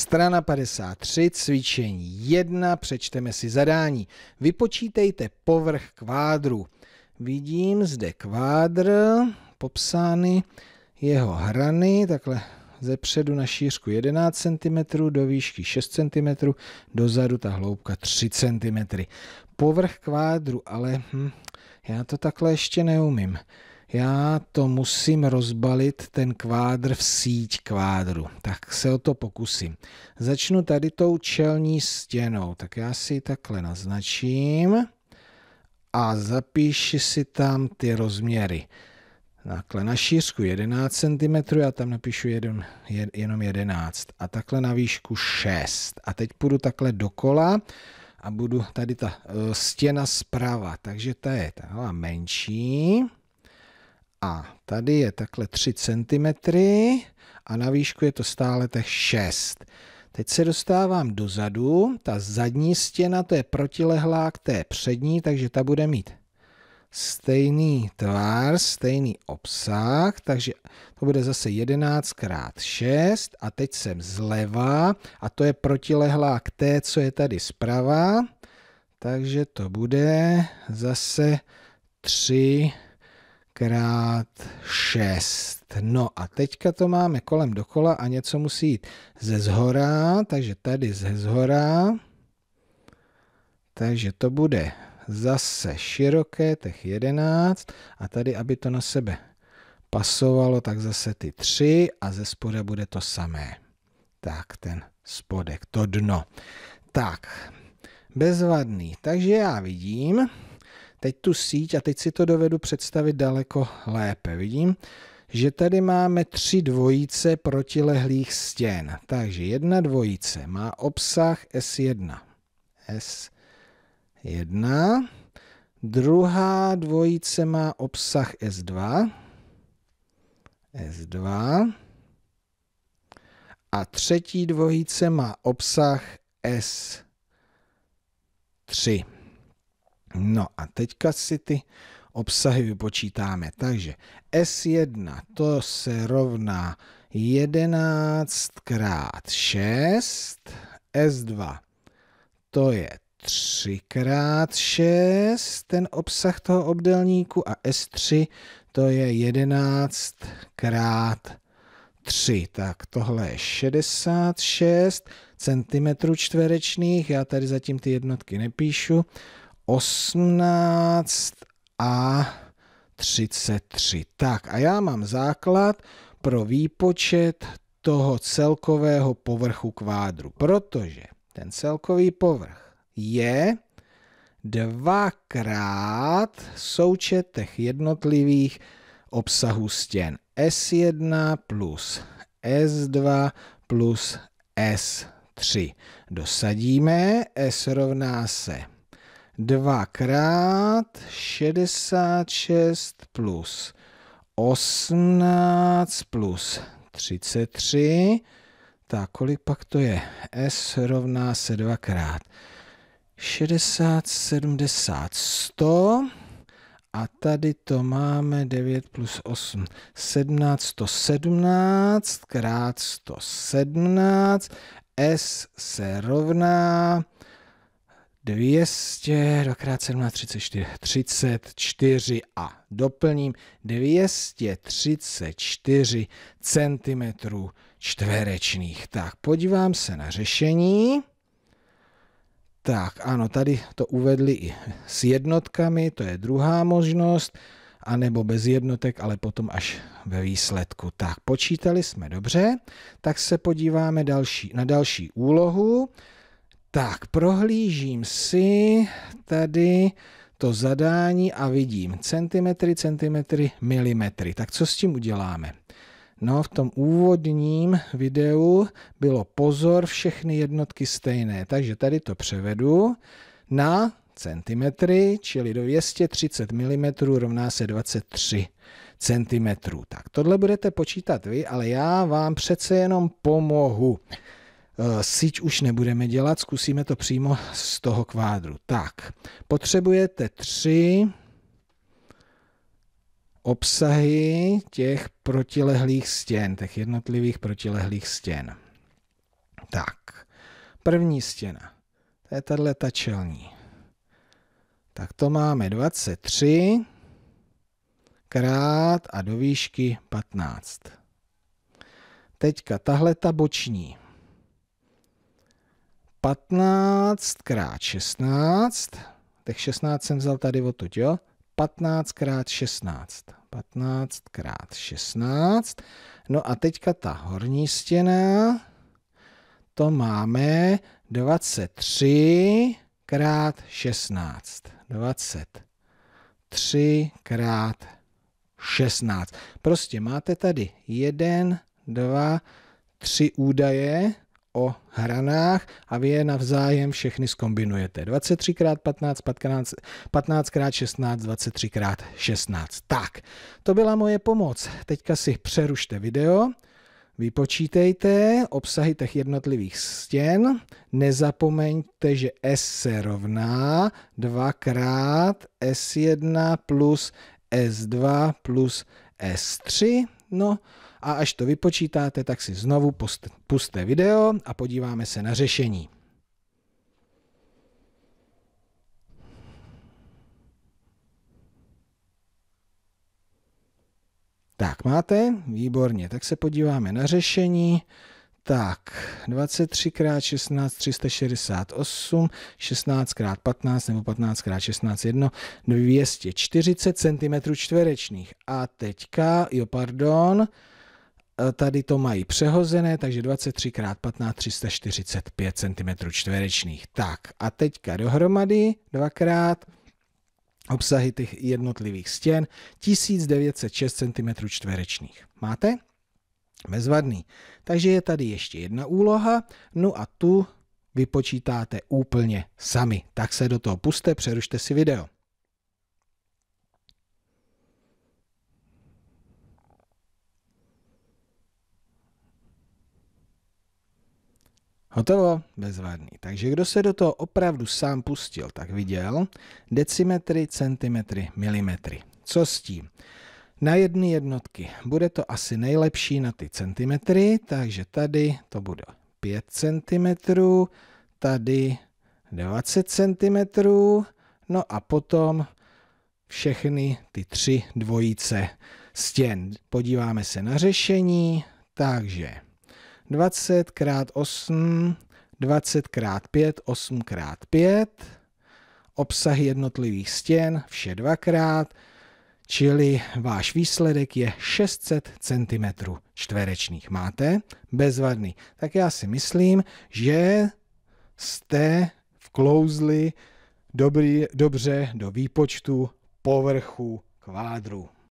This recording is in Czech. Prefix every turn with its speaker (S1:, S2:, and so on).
S1: Strana 53, cvičení 1, přečteme si zadání. Vypočítejte povrch kvádru. Vidím zde kvádr, popsány jeho hrany, takhle ze předu na šířku 11 cm, do výšky 6 cm, dozadu ta hloubka 3 cm. Povrch kvádru, ale hm, já to takhle ještě neumím já to musím rozbalit ten kvádr v síť kvádru. Tak se o to pokusím. Začnu tady tou čelní stěnou, tak já si ji takhle naznačím a zapíši si tam ty rozměry. Takhle na šířku 11 cm, já tam napíšu jeden, jenom 11 a takhle na výšku 6. A teď půjdu takhle dokola a budu tady ta eh, stěna zprava, takže ta je taková menší a tady je takhle 3 cm a na výšku je to stále těch 6. Teď se dostávám dozadu, ta zadní stěna, to je protilehlá k té přední, takže ta bude mít stejný tvar, stejný obsah, takže to bude zase 11 x 6 a teď jsem zleva a to je protilehlá k té, co je tady zprava, takže to bude zase 3 krát 6. No a teďka to máme kolem dokola a něco musí jít ze zhora, takže tady ze zhora. Takže to bude zase široké, těch 11 a tady, aby to na sebe pasovalo, tak zase ty 3 a ze spoda bude to samé. Tak, ten spodek, to dno. Tak, bezvadný. Takže já vidím, teď tu síť a teď si to dovedu představit daleko lépe. Vidím, že tady máme tři dvojice protilehlých stěn. Takže jedna dvojice má obsah S1. S1. Druhá dvojice má obsah S2. S2. A třetí dvojice má obsah S3. No a teďka si ty obsahy vypočítáme. Takže S1 to se rovná 11 krát 6, S2 to je 3 krát 6, ten obsah toho obdelníku a S3 to je 11 krát 3. Tak tohle je 66 cm čtverečných, já tady zatím ty jednotky nepíšu. 18 a 33. Tak a já mám základ pro výpočet toho celkového povrchu kvádru, protože ten celkový povrch je dvakrát součet těch jednotlivých obsahů stěn. S1 plus S2 plus S3. Dosadíme, S rovná se dvakrát 66 plus 18 plus 33. Tak kolik pak to je? S rovná se dvakrát. 60, 70, 100. A tady to máme 9 plus 8, 17, 117 krát 117. S se rovná 200, dvakrát 17 34, 34 a doplním 234 cm čtverečných. Tak, podívám se na řešení. Tak, ano, tady to uvedli i s jednotkami, to je druhá možnost, anebo bez jednotek, ale potom až ve výsledku. Tak, počítali jsme dobře, tak se podíváme další, na další úlohu. Tak, prohlížím si tady to zadání a vidím centimetry, centimetry, milimetry. Tak co s tím uděláme? No, v tom úvodním videu bylo pozor všechny jednotky stejné, takže tady to převedu na centimetry, čili do 230 mm rovná se 23 cm. Tak tohle budete počítat vy, ale já vám přece jenom pomohu. Eh, síť už nebudeme dělat, zkusíme to přímo z toho kvádru. Tak, potřebujete tři obsahy těch protilehlých stěn, těch jednotlivých protilehlých stěn. Tak, první stěna, to je tahle ta čelní. Tak to máme 23 krát a do výšky 15. Teďka tahle ta boční. 15 krát 16, tak 16 jsem vzal tady odtud, jo? 15 krát 16. 15 krát 16. No a teďka ta horní stěna, to máme 23 krát 16. 23 krát 16. Prostě máte tady 1, 2, 3 údaje, o hranách a vy je navzájem všechny skombinujete. 23x15, 15, 15x16, 23x16. Tak, to byla moje pomoc. Teďka si přerušte video, vypočítejte obsahy těch jednotlivých stěn, nezapomeňte, že S se rovná 2 krát S1 plus S2 plus S3 No a až to vypočítáte, tak si znovu puste video a podíváme se na řešení. Tak máte, výborně, tak se podíváme na řešení. Tak, 23 x 16, 368, 16 x 15 nebo 15 x 16, 1, 240 cm čtverečných. A teďka, jo, pardon, e, tady to mají přehozené, takže 23 x 15, 345 cm čtverečných. Tak, a teďka dohromady dvakrát obsahy těch jednotlivých stěn 1906 cm čtverečných. Máte? Bezvadný. Takže je tady ještě jedna úloha, no a tu vypočítáte úplně sami. Tak se do toho puste, přerušte si video. Hotovo, bezvadný. Takže kdo se do toho opravdu sám pustil, tak viděl decimetry, centimetry, milimetry. Co s tím? na jedny jednotky. Bude to asi nejlepší na ty centimetry, takže tady to bude 5 cm, tady 20 cm, no a potom všechny ty tři dvojice stěn. Podíváme se na řešení, takže 20 x 8, 20 x 5, 8 x 5, obsah jednotlivých stěn, vše dvakrát, čili váš výsledek je 600 cm čtverečných. Máte? Bezvadný. Tak já si myslím, že jste vklouzli dobrý, dobře do výpočtu povrchu kvádru.